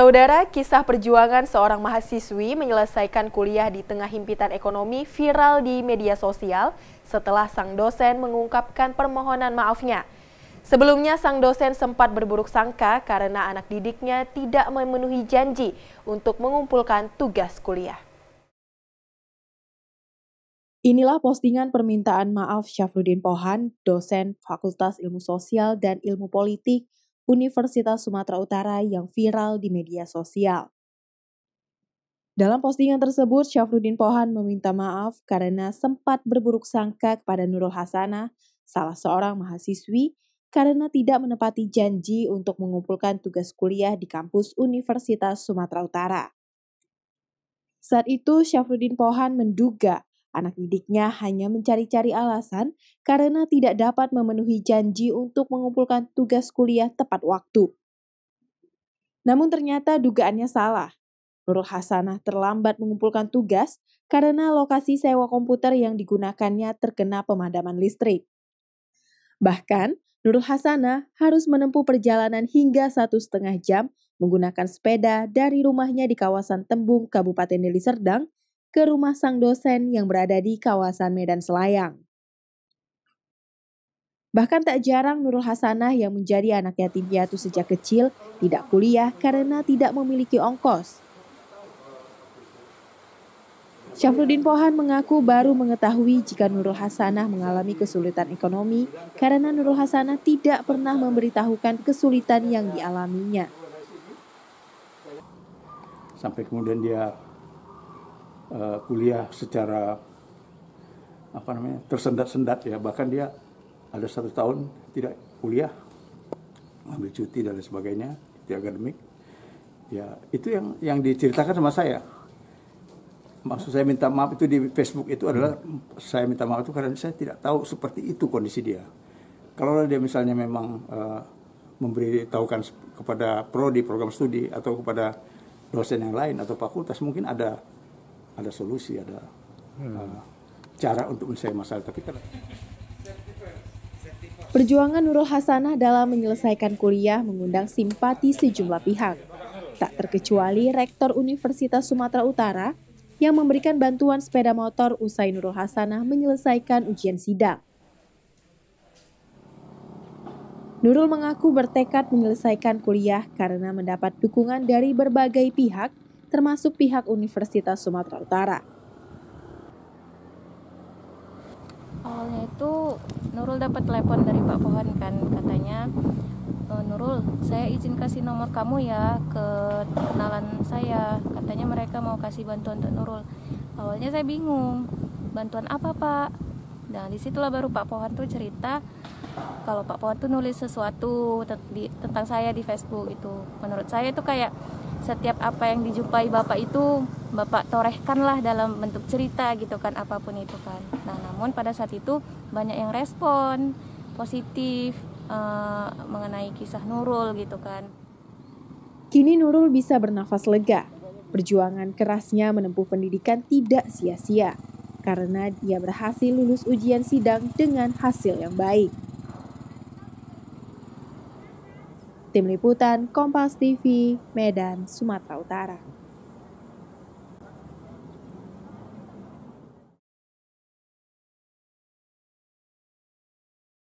Saudara, kisah perjuangan seorang mahasiswi menyelesaikan kuliah di tengah himpitan ekonomi viral di media sosial setelah sang dosen mengungkapkan permohonan maafnya. Sebelumnya, sang dosen sempat berburuk sangka karena anak didiknya tidak memenuhi janji untuk mengumpulkan tugas kuliah. Inilah postingan permintaan maaf Syafruddin Pohan, dosen Fakultas Ilmu Sosial dan Ilmu Politik Universitas Sumatera Utara yang viral di media sosial. Dalam postingan tersebut, Syafruddin Pohan meminta maaf karena sempat berburuk sangka kepada Nurul Hasanah, salah seorang mahasiswi, karena tidak menepati janji untuk mengumpulkan tugas kuliah di kampus Universitas Sumatera Utara. Saat itu, Syafruddin Pohan menduga Anak didiknya hanya mencari-cari alasan karena tidak dapat memenuhi janji untuk mengumpulkan tugas kuliah tepat waktu. Namun ternyata dugaannya salah. Nurul Hasanah terlambat mengumpulkan tugas karena lokasi sewa komputer yang digunakannya terkena pemadaman listrik. Bahkan, Nurul Hasanah harus menempuh perjalanan hingga satu setengah jam menggunakan sepeda dari rumahnya di kawasan Tembung, Kabupaten Deli Serdang ke rumah sang dosen yang berada di kawasan Medan Selayang. Bahkan tak jarang Nurul Hasanah yang menjadi anak yatim piatu sejak kecil tidak kuliah karena tidak memiliki ongkos. Syafruddin Pohan mengaku baru mengetahui jika Nurul Hasanah mengalami kesulitan ekonomi karena Nurul Hasanah tidak pernah memberitahukan kesulitan yang dialaminya. Sampai kemudian dia uh, kuliah secara apa namanya tersendat-sendat ya bahkan dia ada satu tahun tidak kuliah ambil cuti dan sebagainya di akademik ya itu yang yang diceritakan sama saya maksud saya minta maaf itu di Facebook itu adalah hmm. saya minta maaf itu karena saya tidak tahu seperti itu kondisi dia kalau dia misalnya memang uh, memberitahukan kepada prodi program studi atau kepada dosen yang lain atau fakultas mungkin ada ada solusi, ada hmm. uh, cara untuk menyelesaikan masalah. Tapi kan Perjuangan Nurul Hasanah dalam menyelesaikan kuliah mengundang simpati sejumlah pihak. Tak terkecuali Rektor Universitas Sumatera Utara yang memberikan bantuan sepeda motor usai Nurul Hasanah menyelesaikan ujian sidang. Nurul mengaku bertekad menyelesaikan kuliah karena mendapat dukungan dari berbagai pihak termasuk pihak Universitas Sumatera Utara. Awalnya itu Nurul dapat telepon dari Pak Pohon kan katanya e, Nurul, saya izin kasih nomor kamu ya ke kenalan saya. Katanya mereka mau kasih bantuan untuk Nurul. Awalnya saya bingung, bantuan apa Pak? Nah disitulah baru Pak Pohon tuh cerita kalau Pak Pohon tuh nulis sesuatu tentang saya di Facebook itu. Menurut saya itu kayak setiap apa yang dijumpai bapak itu bapak torehkanlah dalam bentuk cerita gitu kan apapun itu kan nah namun pada saat itu banyak yang respon positif uh, mengenai kisah Nurul gitu kan kini Nurul bisa bernafas lega perjuangan kerasnya menempuh pendidikan tidak sia-sia karena dia berhasil lulus ujian sidang dengan hasil yang baik. Tim Liputan Kompas TV, Medan, Sumatera Utara.